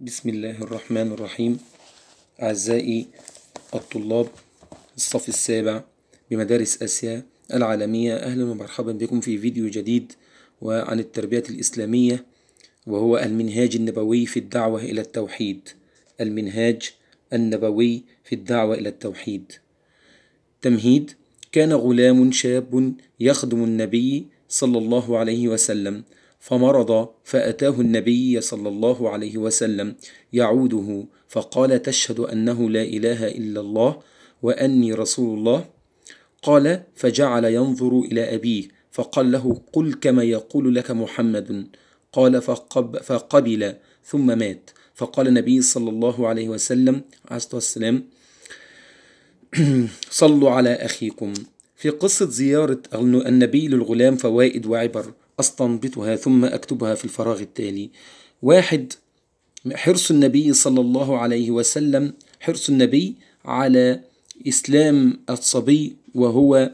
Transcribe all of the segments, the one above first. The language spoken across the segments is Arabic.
بسم الله الرحمن الرحيم أعزائي الطلاب الصف السابع بمدارس آسيا العالمية أهلا ومرحبا بكم في فيديو جديد وعن التربية الإسلامية وهو المنهاج النبوي في الدعوة إلى التوحيد المنهاج النبوي في الدعوة إلى التوحيد تمهيد كان غلام شاب يخدم النبي صلى الله عليه وسلم فمرض فأتاه النبي صلى الله عليه وسلم يعوده فقال تشهد أنه لا إله إلا الله وأني رسول الله قال فجعل ينظر إلى أبيه فقال له قل كما يقول لك محمد قال فقب فقبل ثم مات فقال النبي صلى الله عليه وسلم عليه والسلام صلوا على أخيكم في قصة زيارة النبي للغلام فوائد وعبر أستنبطها ثم أكتبها في الفراغ التالي واحد حرص النبي صلى الله عليه وسلم حرص النبي على إسلام الصبي وهو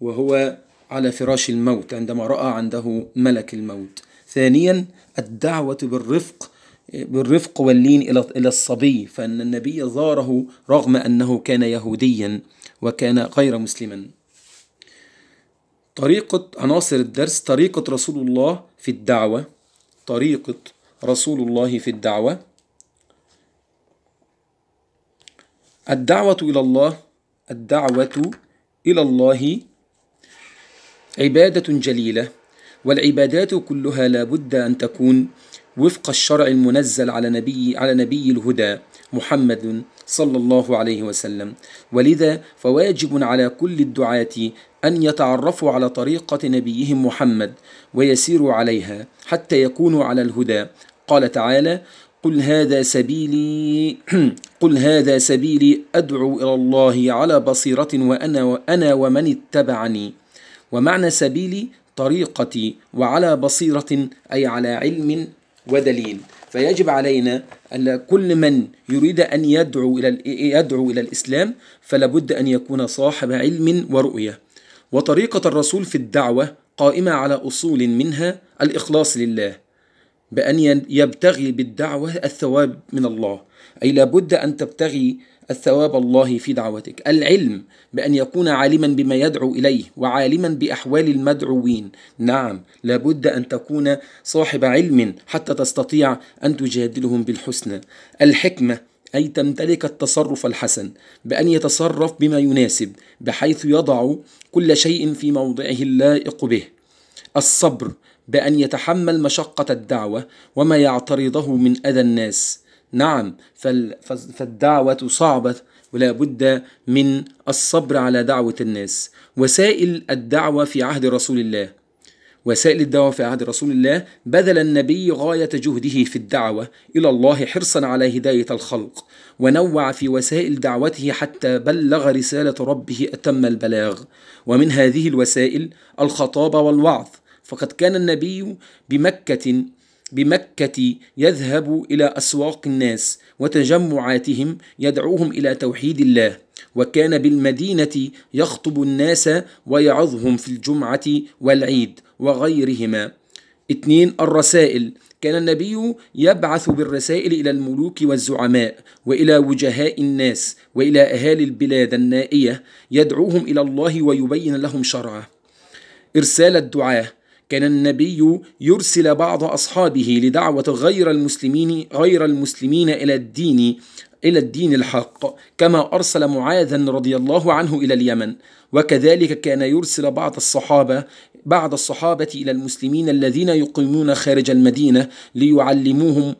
وهو على فراش الموت عندما رأى عنده ملك الموت ثانيا الدعوة بالرفق بالرفق واللين إلى إلى الصبي فأن النبي زاره رغم أنه كان يهوديا وكان غير مسلما طريقة عناصر الدرس طريقة رسول الله في الدعوة طريقة رسول الله في الدعوة الدعوة إلى الله الدعوة إلى الله عبادة جليلة والعبادات كلها لا بد أن تكون وفق الشرع المنزل على نبي على نبي الهدى محمد صلى الله عليه وسلم ولذا فواجب على كل الدعاة أن يتعرفوا على طريقة نبيهم محمد ويسيروا عليها حتى يكونوا على الهدى قال تعالى قل هذا سبيلي قل هذا سبيلي أدعو إلى الله على بصيرة وأنا وأنا ومن اتبعني ومعنى سبيلي طريقتي وعلى بصيرة أي على علم ودليل فيجب علينا أن كل من يريد أن يدعو إلى إيه يدعو إلى الإسلام بد أن يكون صاحب علم ورؤية وطريقة الرسول في الدعوة قائمة على أصول منها الإخلاص لله بأن يبتغي بالدعوة الثواب من الله أي لابد أن تبتغي الثواب الله في دعوتك العلم بأن يكون عالما بما يدعو إليه وعالما بأحوال المدعوين نعم لابد أن تكون صاحب علم حتى تستطيع أن تجادلهم بالحسنى الحكمة أي تمتلك التصرف الحسن بأن يتصرف بما يناسب بحيث يضع كل شيء في موضعه اللائق به الصبر بأن يتحمل مشقة الدعوة وما يعترضه من أذى الناس نعم فالدعوة صعبة ولا بد من الصبر على دعوة الناس وسائل الدعوة في عهد رسول الله وسائل الدعوة في عهد رسول الله بذل النبي غاية جهده في الدعوة إلى الله حرصا على هداية الخلق ونوع في وسائل دعوته حتى بلغ رسالة ربه أتم البلاغ ومن هذه الوسائل الخطابة والوعظ فقد كان النبي بمكة بمكة يذهب إلى أسواق الناس وتجمعاتهم يدعوهم إلى توحيد الله وكان بالمدينة يخطب الناس ويعظهم في الجمعة والعيد وغيرهما اثنين الرسائل كان النبي يبعث بالرسائل إلى الملوك والزعماء وإلى وجهاء الناس وإلى أهالي البلاد النائية يدعوهم إلى الله ويبين لهم شرعه إرسال الدعاه كان النبي يرسل بعض أصحابه لدعوة غير المسلمين غير المسلمين إلى الدين إلى الدين الحق كما أرسل معاذا رضي الله عنه إلى اليمن وكذلك كان يرسل بعض الصحابة بعض الصحابة إلى المسلمين الذين يقيمون خارج المدينة ليعلموهم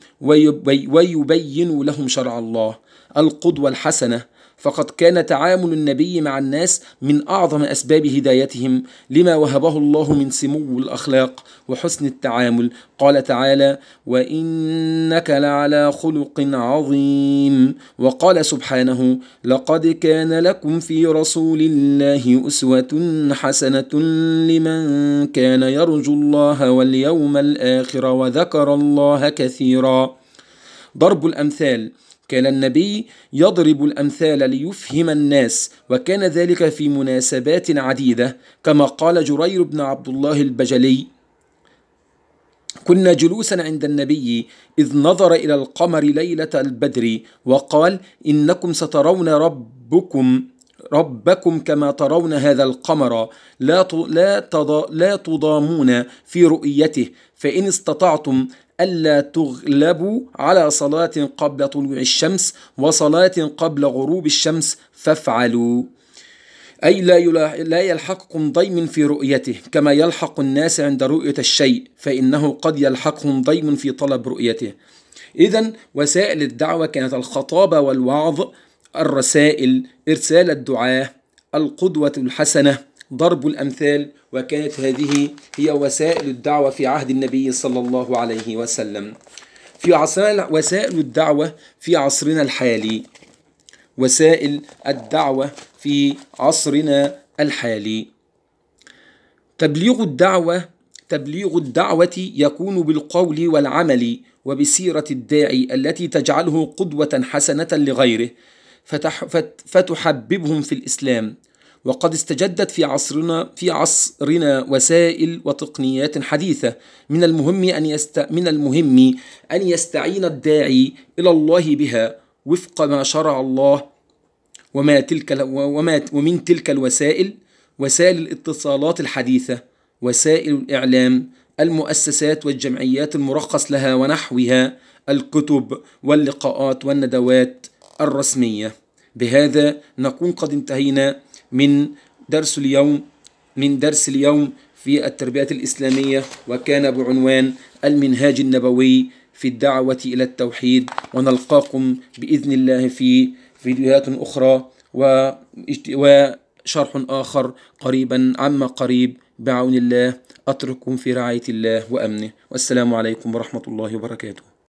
ويبينوا لهم شرع الله القدوة الحسنة فقد كان تعامل النبي مع الناس من أعظم أسباب هدايتهم لما وهبه الله من سمو الأخلاق وحسن التعامل قال تعالى وإنك لعلى خلق عظيم وقال سبحانه لقد كان لكم في رسول الله أسوة حسنة لمن كان يرجو الله واليوم الآخر وذكر الله كثيرا ضرب الأمثال كان النبي يضرب الأمثال ليفهم الناس وكان ذلك في مناسبات عديدة كما قال جرير بن عبد الله البجلي كنا جلوسا عند النبي إذ نظر إلى القمر ليلة البدر وقال إنكم سترون ربكم ربكم كما ترون هذا القمر لا لا لا تضامون في رؤيته فإن استطعتم ألا تغلبوا على صلاة قبل طلوع الشمس وصلاة قبل غروب الشمس فافعلوا أي لا, لا يلحقكم ضيم في رؤيته كما يلحق الناس عند رؤية الشيء فإنه قد يلحقهم ضيم في طلب رؤيته إذا وسائل الدعوة كانت الخطابة والوعظ الرسائل إرسال الدعاء القدوة الحسنة ضرب الأمثال وكانت هذه هي وسائل الدعوة في عهد النبي صلى الله عليه وسلم في عصرنا وسائل الدعوة في عصرنا الحالي وسائل الدعوة في عصرنا الحالي تبليغ الدعوة تبليغ الدعوة يكون بالقول والعمل وبسيرة الداعي التي تجعله قدوة حسنة لغيره فتحببهم في الإسلام وقد استجدت في عصرنا في عصرنا وسائل وتقنيات حديثة من المهم أن يست من المهم أن يستعين الداعي إلى الله بها وفق ما شرع الله وما تلك وما ومن تلك الوسائل وسائل الاتصالات الحديثة وسائل الإعلام المؤسسات والجمعيات المرخص لها ونحوها الكتب واللقاءات والندوات الرسمية بهذا نكون قد انتهينا من درس اليوم من درس اليوم في التربية الإسلامية وكان بعنوان المنهاج النبوي في الدعوة إلى التوحيد ونلقاكم بإذن الله في فيديوهات أخرى وشرح آخر قريبا عما قريب بعون الله أترككم في رعاية الله وأمنه والسلام عليكم ورحمة الله وبركاته